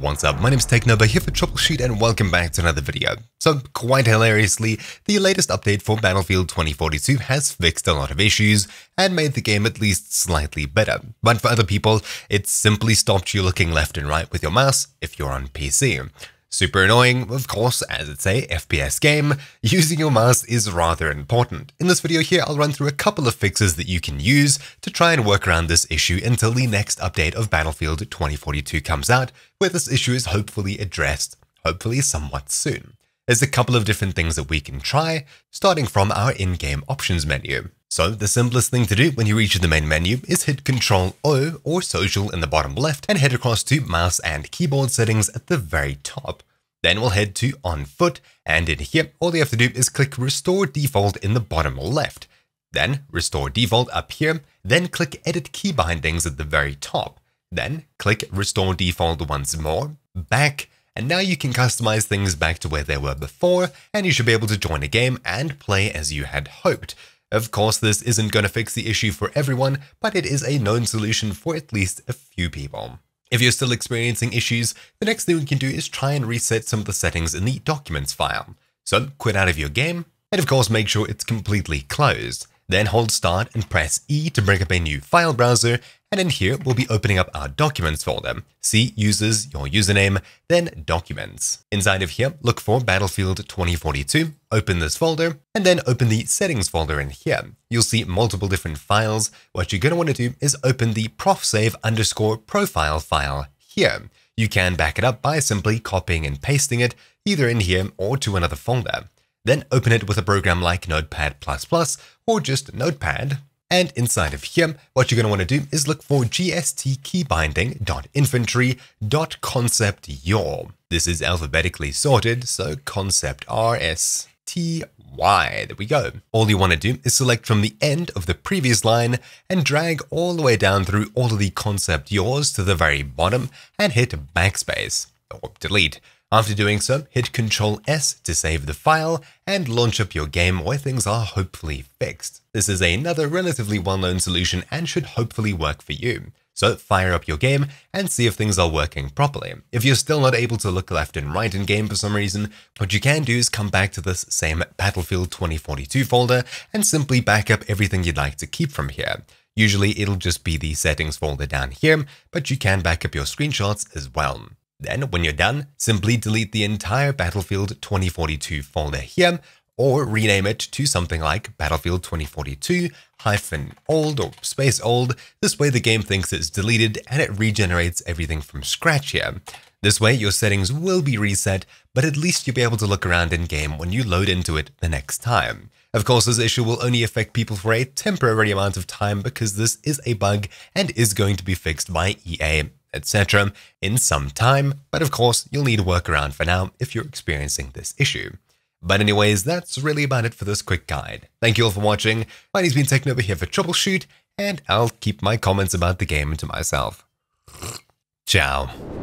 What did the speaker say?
what's up? My name is TechNova here for Troubleshoot and welcome back to another video. So quite hilariously, the latest update for Battlefield 2042 has fixed a lot of issues and made the game at least slightly better. But for other people, it simply stopped you looking left and right with your mouse if you're on PC. Super annoying, of course, as it's a FPS game, using your mouse is rather important. In this video here, I'll run through a couple of fixes that you can use to try and work around this issue until the next update of Battlefield 2042 comes out, where this issue is hopefully addressed, hopefully somewhat soon. There's a couple of different things that we can try, starting from our in-game options menu. So the simplest thing to do when you reach the main menu is hit Ctrl O or Social in the bottom left and head across to mouse and keyboard settings at the very top. Then we'll head to on foot and in here all you have to do is click restore default in the bottom left. Then restore default up here, then click edit key bindings at the very top. Then click restore default once more, back, and now you can customize things back to where they were before and you should be able to join a game and play as you had hoped. Of course, this isn't going to fix the issue for everyone, but it is a known solution for at least a few people. If you're still experiencing issues, the next thing we can do is try and reset some of the settings in the Documents file. So quit out of your game, and of course make sure it's completely closed. Then hold Start and press E to bring up a new file browser, and in here, we'll be opening up our documents folder. See users, your username, then documents. Inside of here, look for Battlefield 2042, open this folder, and then open the settings folder in here. You'll see multiple different files. What you're gonna wanna do is open the profsave underscore profile file here. You can back it up by simply copying and pasting it either in here or to another folder. Then open it with a program like Notepad++ or just Notepad and inside of here, what you're going to want to do is look for gstkeybinding.infantry.concept.yor. This is alphabetically sorted, so concept r s t y. There we go. All you want to do is select from the end of the previous line and drag all the way down through all of the concept yours to the very bottom and hit backspace or delete. After doing so, hit Ctrl S to save the file and launch up your game where things are hopefully fixed. This is another relatively well-known solution and should hopefully work for you. So fire up your game and see if things are working properly. If you're still not able to look left and right in game for some reason, what you can do is come back to this same Battlefield 2042 folder and simply back up everything you'd like to keep from here. Usually it'll just be the settings folder down here, but you can back up your screenshots as well. Then, when you're done, simply delete the entire Battlefield 2042 folder here, or rename it to something like Battlefield 2042 old or space old. This way the game thinks it's deleted and it regenerates everything from scratch here. This way your settings will be reset, but at least you'll be able to look around in game when you load into it the next time. Of course, this issue will only affect people for a temporary amount of time because this is a bug and is going to be fixed by EA etc. in some time, but of course you'll need a workaround for now if you're experiencing this issue. But anyways, that's really about it for this quick guide. Thank you all for watching, name has been taken over here for Troubleshoot, and I'll keep my comments about the game to myself. Ciao.